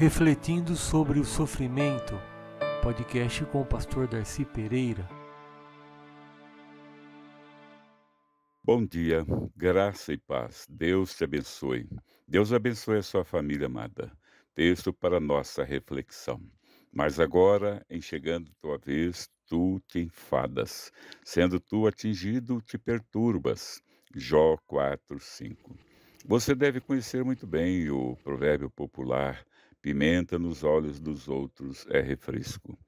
Refletindo sobre o Sofrimento, podcast com o pastor Darcy Pereira. Bom dia, graça e paz. Deus te abençoe. Deus abençoe a sua família amada. Texto para nossa reflexão. Mas agora, em chegando tua vez, tu te enfadas. Sendo tu atingido, te perturbas. Jó 4, 5. Você deve conhecer muito bem o provérbio popular Pimenta nos olhos dos outros é refresco.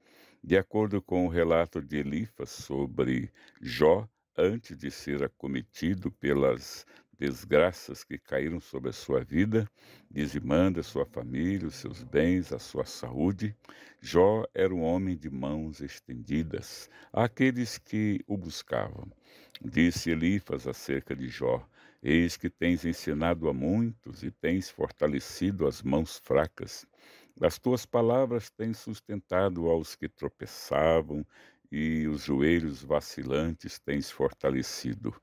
De acordo com o relato de Elifas sobre Jó, antes de ser acometido pelas desgraças que caíram sobre a sua vida, dizimando a sua família, os seus bens, a sua saúde, Jó era um homem de mãos estendidas àqueles que o buscavam. Disse Elifas acerca de Jó: Eis que tens ensinado a muitos e tens fortalecido as mãos fracas. Das tuas palavras tens sustentado aos que tropeçavam e os joelhos vacilantes tens fortalecido.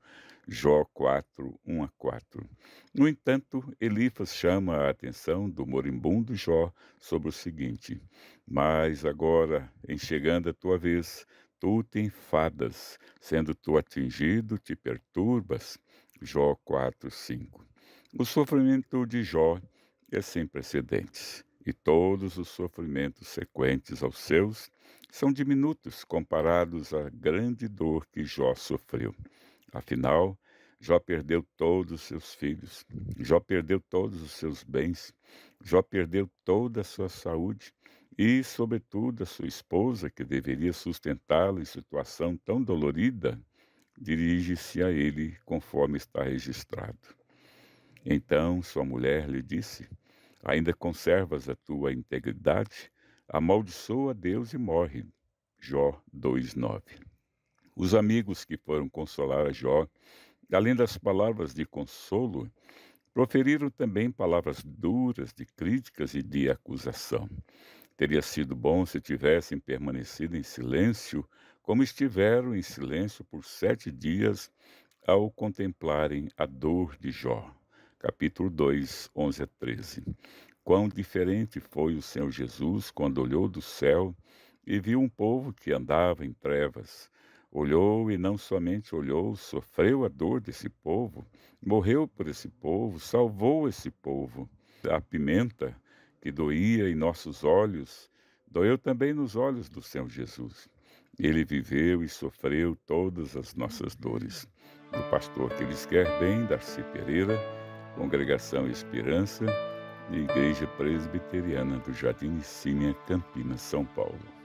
Jó 4, 1 a 4. No entanto, Elifas chama a atenção do moribundo Jó sobre o seguinte: Mas agora, em chegando a tua vez, tu te enfadas, sendo tu atingido, te perturbas. Jó 4, 5. O sofrimento de Jó é sem precedentes, e todos os sofrimentos sequentes aos seus são diminutos comparados à grande dor que Jó sofreu. Afinal, Jó perdeu todos os seus filhos, Jó perdeu todos os seus bens, Jó perdeu toda a sua saúde e, sobretudo, a sua esposa, que deveria sustentá-lo em situação tão dolorida dirige-se a ele conforme está registrado. Então sua mulher lhe disse: Ainda conservas a tua integridade? Amaldiçoa Deus e morre. Jó 2:9. Os amigos que foram consolar a Jó, além das palavras de consolo, proferiram também palavras duras de críticas e de acusação. Teria sido bom se tivessem permanecido em silêncio como estiveram em silêncio por sete dias ao contemplarem a dor de Jó. Capítulo 2, 11 a 13. Quão diferente foi o Senhor Jesus quando olhou do céu e viu um povo que andava em trevas. Olhou e não somente olhou, sofreu a dor desse povo, morreu por esse povo, salvou esse povo. A pimenta que doía em nossos olhos, doeu também nos olhos do Senhor Jesus. Ele viveu e sofreu todas as nossas dores. Do pastor que lhes quer bem, Darcy Pereira, Congregação Esperança Igreja Presbiteriana do Jardim Cínia, Campinas, São Paulo.